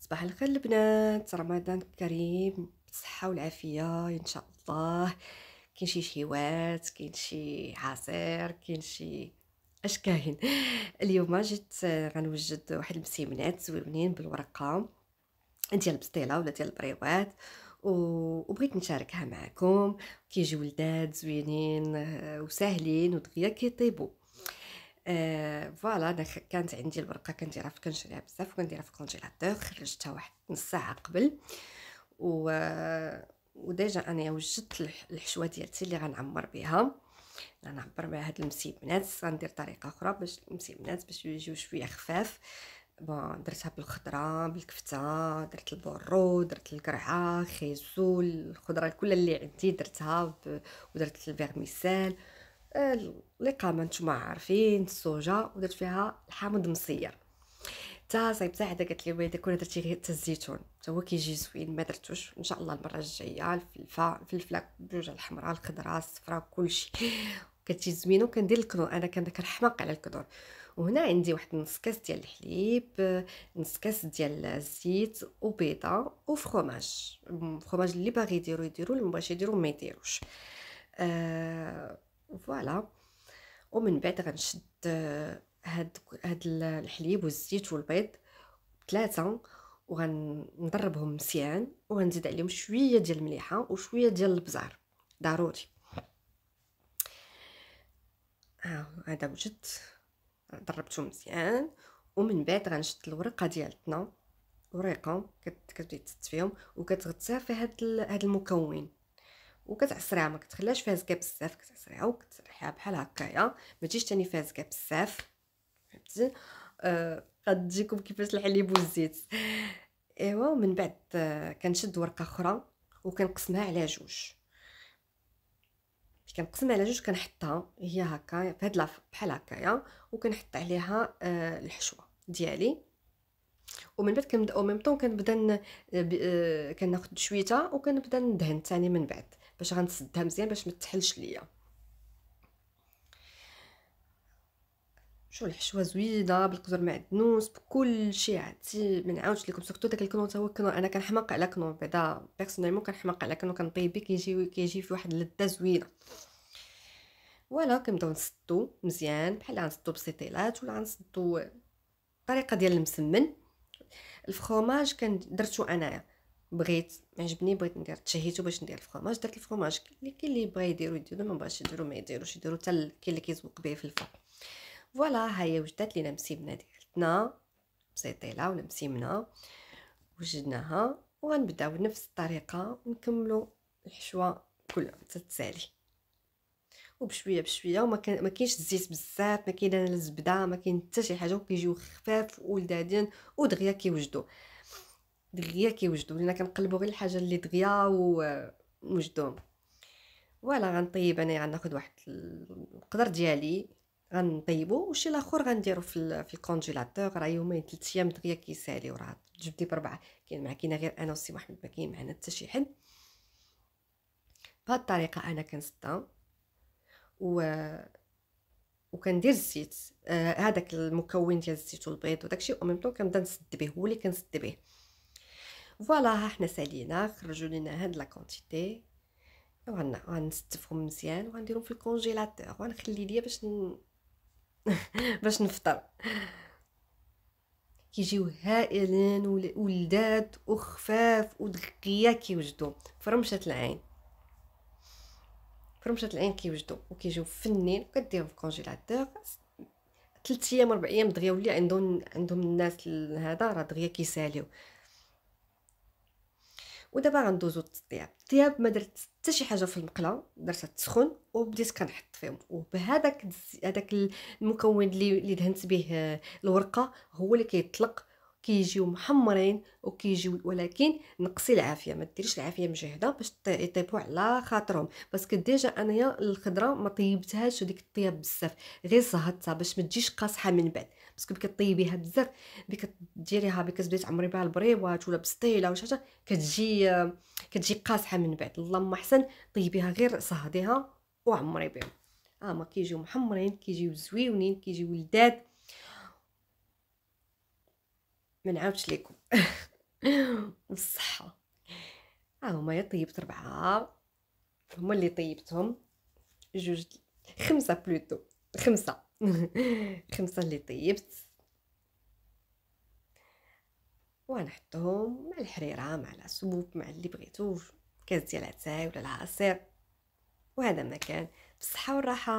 صباح الخير البنات رمضان كريم بالصحه والعافيه ان شاء الله كاين شي شهيوات كاين شي عصير كاين شي اش كاين اليوم جيت غنوجد واحد المسيمنات زوينين بالورقه ديال البسطيله ولا ديال البريوات وبغيت نشاركها معكم كيجيو ولدات زوينين آه، وساهلين ودغيا كيطيبوا آه، فوالا انا كانت عندي الورقه كنديرها في كنشريها بزاف وكنديرها في الكونجيلاتور خرجتها واحد نص ساعه قبل و وديجا انا وجدت الحشوه ديالتي اللي غنعمر بها غنعبر بها هاد المسيبنات غندير طريقه اخرى باش المسيبنات باش يجيو شويه خفاف بون درتها بالخضره بالكفته درت البرو درت القرعه خيزو الخضره كل اللي عندي درتها ودرت الفيرميسال آه، القامه نتوما عارفين الصوجه ودرت فيها الحامض مصير تا صايب تاع حدا قالت لي بغيت كون درتي غير حتى الزيتون تا هو كيجي زوين ما درتوش ان شاء الله المره الجايه الفلفه الفلفله بجوج الحمراء الخضراء الصفراء كلشي كتجي زوينه وكندير الكنور انا كنحماق على الكنور وهنا عندي واحد نص كاس ديال الحليب نص كاس ديال الزيت وبيضه وفرماج الفرماج اللي باغي يديرو يديرو اللي مبغاش يديرو ما يديروش آه فوالا ومن بعد غنشد آه، هاد هاد الحليب والزيت والبيض ثلاثه وغنضربهم مزيان وغنزيد عليهم شويه ديال المليحه وشويه ديال البزار ضروري ها آه، هذا وجد ضربته مزيان ومن بعد غنشد الورقه ديالتنا وريقه كتبدا تست فيهم وكتغطيها في هاد هاد المكون وكتعصريها ما كتخليهاش فازكه بزاف كتعصريها وكتسرحها بحال هكايا ما تجيش ثاني فازكه بزاف فهمتي آه غتجيكم كيفاش الحليب والزيت ايوا من بعد آه، كنشد ورقه اخرى وكنقسمها على جوج كنقسمها على جوج كنحطها هي هكا في هاد بحال هكايا وكنحط عليها آه، الحشوه ديالي ومن بعد كنبدا او ميم طون كنبدا آه، كناخذ شويته وكنبدا ندهن ثاني من بعد باش غنسدها مزيان باش ما تحلش ليا شو الحشوه زوينه بالقدر معدنوس بكل شيء عرفتي ما نعاودش لكم سورتو داك الكنون هو كنون انا كنحماق على كنون بعدا بيرسونيلمون كنحماق على كنون كنطيبي كيجي كيجي فيه واحد اللذه زوينه ولا كنبداو نسدو مزيان بحال غنسدو بسيطيلات ولا غنسدو الطريقه ديال المسمن الفخوماج كان درتو انايا بغيت عجبني بغيت ندير تشهيتو باش ندير الفرماج درت الفرماج اللي كاين اللي بغا يديرو يديرو ما بغاش يديرو ما يديروش يديرو حتى كاين اللي كيزوق به في الفرن فوالا هي وجدات لينا مسيبنا ديالتنا بسيطيله ولا مسيمنه وجدناها وغنبداو بنفس الطريقه نكملو الحشوه كلها تتسالي وبشويه بشويه وما كان ما كاينش الزيت بزاف ما كاين لا الزبده ما كاين حتى شي حاجه وكيجيو خفاف ولذاذين ودغيا كيوجدوا دغيا كيوجدو لينا كنقلبو غير الحاجه اللي دغيا ووجدوهم فوالا غنطيب انا غناخذ واحد القدر ديالي غنطيبو وشي الاخر غنديرو في في الكونجيلاتور راه يومين ثلاث ايام دغيا كيسالي وراه جبدي بربعه كاين مع غير انا وسي محمد ما كاين معنا حتى شي حد بهاد الطريقه انا كنصدى و وكندير الزيت آه المكون ديال الزيت والبيض وداكشي او ميم طون كنبدا نسد به هو اللي كنسد به فوالا ها حنا سالينا خرجوا لنا هاد لا كونتيتي غنستفهم مزيان وغنديرهم في الكونجيلاتور وغنخلي ليا باش ن... باش نفطر كيجيو هائلين ولدات وخفاف ودقيا كيوجدو فرمشة العين فرمشة العين كيوجدو وكيجيو فنين كديرهم في الكونجيلاتور ثلاث ايام اربع ايام دغيا ولي عندهم عندهم الناس هذا راه دغيا كيساليو ودابا غندوزو للطياب الطياب ما درت حتى شي حاجه في المقله درتها تسخن وبديت كنحط فيهم وبهذاك هذاك المكون اللي اللي دهنت به آه، الورقه هو اللي كيطلق كيجيو محمرين وكيجيو ولكن نقصي العافيه ما ديريش العافيه مجهده باش يطيبوا على خاطرهم باسكو ديجا انايا الخضره ما طيبتهاش وديك الطياب بزاف غير صهدتها باش ما تجيش قاصحه من بعد باسكو بك طيبيها بزاف بك ديريها بك تبداي تعمري بها البريوات ولا بسطيله وشاشه كتجي كتجي قاصحه من بعد اللهم احسن طيبيها غير صهديها وعمري بهم اه ما كيجيو محمرين كيجيو زويونين كيجيو لذاذ ما نعاودش لكم والصحه ها هما يا طيبت ربعه هما اللي طيبتهم جوج خمسه بلوتو خمسه خمسه اللي طيبت ونحطهم مع الحريره مع العسوب مع اللي بغيتو كاس ديال العتاي ولا العصير وهذا مكان بالصحه والراحه